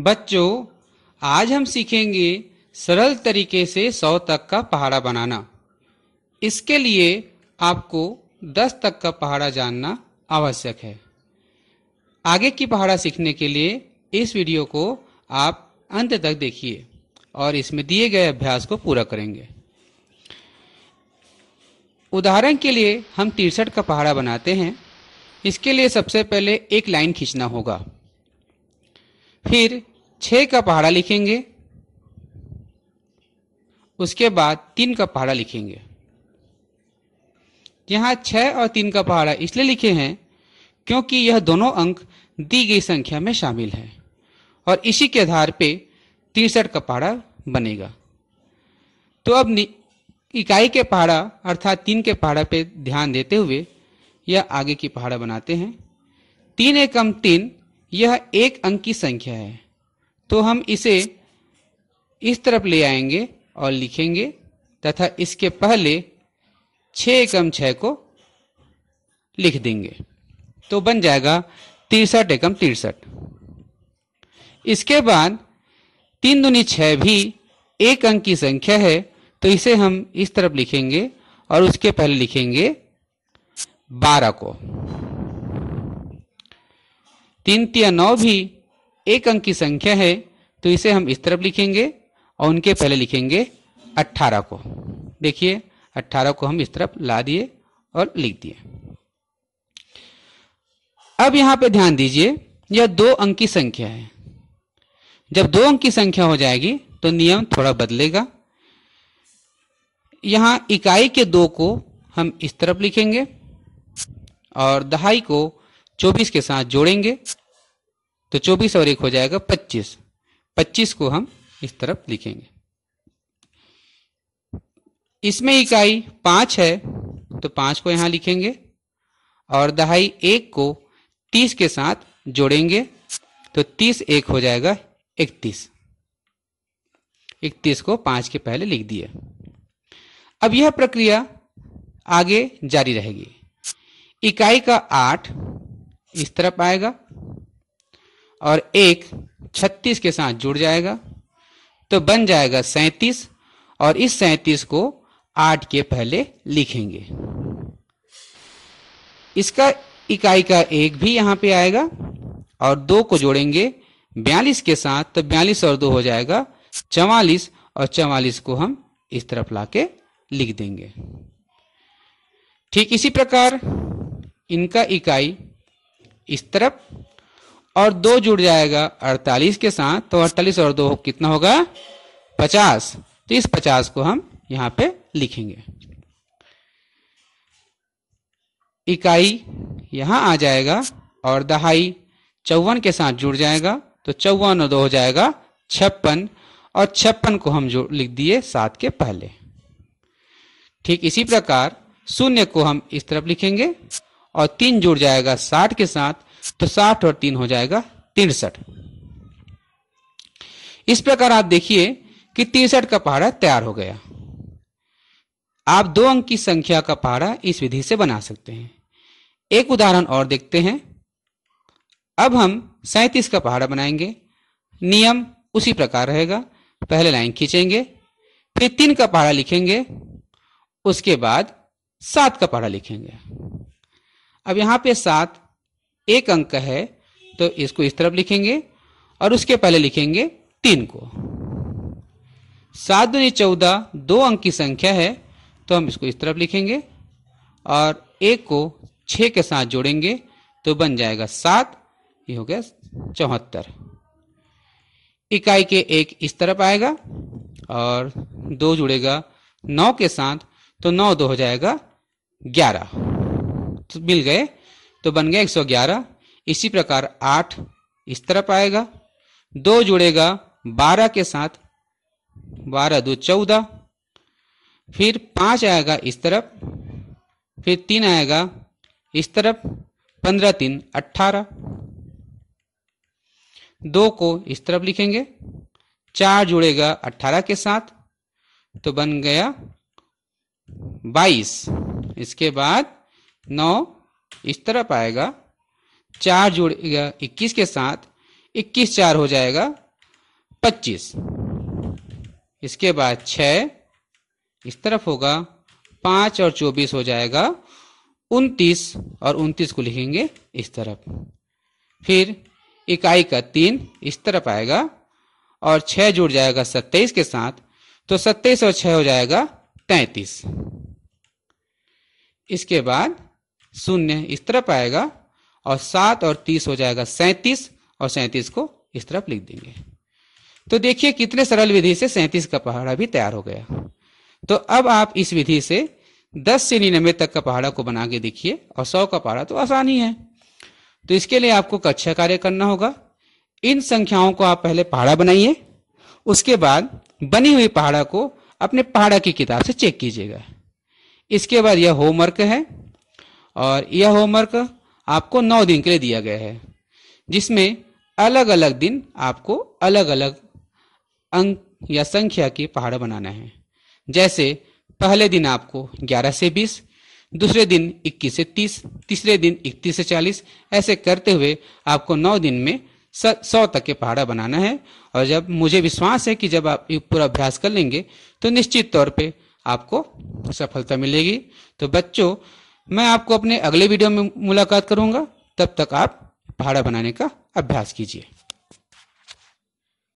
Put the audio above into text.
बच्चों आज हम सीखेंगे सरल तरीके से सौ तक का पहाड़ा बनाना इसके लिए आपको दस तक का पहाड़ा जानना आवश्यक है आगे की पहाड़ा सीखने के लिए इस वीडियो को आप अंत तक देखिए और इसमें दिए गए अभ्यास को पूरा करेंगे उदाहरण के लिए हम तिरसठ का पहाड़ा बनाते हैं इसके लिए सबसे पहले एक लाइन खींचना होगा फिर छः का पहाड़ा लिखेंगे उसके बाद तीन का पहाड़ा लिखेंगे यहाँ छः और तीन का पहाड़ा इसलिए लिखे हैं क्योंकि यह दोनों अंक दी गई संख्या में शामिल है और इसी के आधार पे तिरसठ का पहाड़ा बनेगा तो अब इकाई के पहाड़ा अर्थात तीन के पहाड़ा पे ध्यान देते हुए यह आगे की पहाड़ा बनाते हैं तीन एकम तीन यह एक अंक की संख्या है तो हम इसे इस तरफ ले आएंगे और लिखेंगे तथा इसके पहले छ एकम छ को लिख देंगे तो बन जाएगा तिरसठ एकम तिरसठ इसके बाद तीन दुनी छ भी एक अंक की संख्या है तो इसे हम इस तरफ लिखेंगे और उसके पहले लिखेंगे बारह को तीन तिया नौ भी एक अंक की संख्या है तो इसे हम इस तरफ लिखेंगे और उनके पहले लिखेंगे अट्ठारह को देखिए अट्ठारह को हम इस तरफ ला दिए और लिख दिए अब यहां पे ध्यान दीजिए यह दो अंक की संख्या है जब दो अंक की संख्या हो जाएगी तो नियम थोड़ा बदलेगा यहां इकाई के दो को हम इस तरफ लिखेंगे और दहाई को चौबीस के साथ जोड़ेंगे तो चौबीस और एक हो जाएगा पच्चीस पच्चीस को हम इस तरफ लिखेंगे इसमें इकाई पांच है तो पांच को यहां लिखेंगे और दहाई एक को तीस के साथ जोड़ेंगे तो तीस एक हो जाएगा इकतीस इकतीस को पांच के पहले लिख दिए अब यह प्रक्रिया आगे जारी रहेगी इकाई का आठ इस तरफ आएगा और एक 36 के साथ जुड़ जाएगा तो बन जाएगा 37 और इस 37 को 8 के पहले लिखेंगे इसका इकाई का एक भी यहां पे आएगा और दो को जोड़ेंगे बयालीस के साथ तो बयालीस और दो हो जाएगा चवालीस और चवालीस को हम इस तरफ लाके लिख देंगे ठीक इसी प्रकार इनका इकाई इस तरफ और दो जुड़ जाएगा अड़तालीस के साथ तो अड़तालीस और दो कितना होगा पचास तो इस पचास को हम यहां पे लिखेंगे इकाई यहां आ जाएगा और दहाई चौवन के साथ जुड़ जाएगा तो चौवन और दो हो जाएगा छप्पन और छप्पन को हम जो लिख दिए सात के पहले ठीक इसी प्रकार शून्य को हम इस तरफ लिखेंगे और तीन जुड़ जाएगा साठ के साथ तो साठ और तीन हो जाएगा तिरसठ इस प्रकार आप देखिए कि तिरसठ का पहाड़ा तैयार हो गया आप दो अंक की संख्या का पहाड़ा इस विधि से बना सकते हैं एक उदाहरण और देखते हैं अब हम सैतीस का पहाड़ा बनाएंगे नियम उसी प्रकार रहेगा पहले लाइन खींचेंगे फिर तीन का पहाड़ा लिखेंगे उसके बाद सात का पहाड़ा लिखेंगे अब यहां पे सात एक अंक है तो इसको इस तरफ लिखेंगे और उसके पहले लिखेंगे तीन को सात दुनी चौदह दो अंक की संख्या है तो हम इसको इस तरफ लिखेंगे और एक को छ के साथ जोड़ेंगे तो बन जाएगा सात ये हो गया चौहत्तर इकाई के एक इस तरफ आएगा और दो जुड़ेगा नौ के साथ तो नौ दो हो जाएगा ग्यारह मिल गए तो बन गया 111 इसी प्रकार 8 इस तरफ आएगा दो जुड़ेगा 12 के साथ 12 दो 14 फिर पांच आएगा इस तरफ फिर तीन आएगा इस तरफ 15 तीन 18 दो को इस तरफ लिखेंगे चार जुड़ेगा अट्ठारह के साथ तो बन गया बाईस इसके बाद नौ इस तरफ आएगा चार जोड़ेगा इक्कीस के साथ इक्कीस चार हो जाएगा पच्चीस इसके बाद छ इस तरफ होगा पांच और चौबीस हो जाएगा उनतीस और उनतीस को लिखेंगे इस तरफ फिर इकाई का तीन इस तरफ आएगा और छह जुड़ जाएगा सत्ताईस के साथ तो सत्ताईस और छह हो जाएगा तैतीस इसके बाद शून्य इस तरफ आएगा और सात और तीस हो जाएगा सैंतीस और सैंतीस को इस तरफ लिख देंगे तो देखिए कितने सरल विधि से सैंतीस का पहाड़ा भी तैयार हो गया तो अब आप इस विधि से दस से निन्यानवे तक का पहाड़ा को बना के देखिए और सौ का पहाड़ा तो आसान ही है तो इसके लिए आपको कक्षा कार्य करना होगा इन संख्याओं को आप पहले पहाड़ा बनाइए उसके बाद बनी हुई पहाड़ा को अपने पहाड़ा की किताब से चेक कीजिएगा इसके बाद यह होमवर्क है और यह होमवर्क आपको नौ दिन के लिए दिया गया है जिसमें अलग अलग दिन आपको अलग अलग अंक या संख्या के पहाड़ बनाना है जैसे पहले दिन आपको 11 से 20, दूसरे दिन 21 से 30, तीसरे दिन 31 से 40, ऐसे करते हुए आपको नौ दिन में सौ तक के पहाड़ा बनाना है और जब मुझे विश्वास है कि जब आप ये पूरा अभ्यास कर लेंगे तो निश्चित तौर पे आपको सफलता मिलेगी तो बच्चों मैं आपको अपने अगले वीडियो में मुलाकात करूंगा तब तक आप भाड़ा बनाने का अभ्यास कीजिए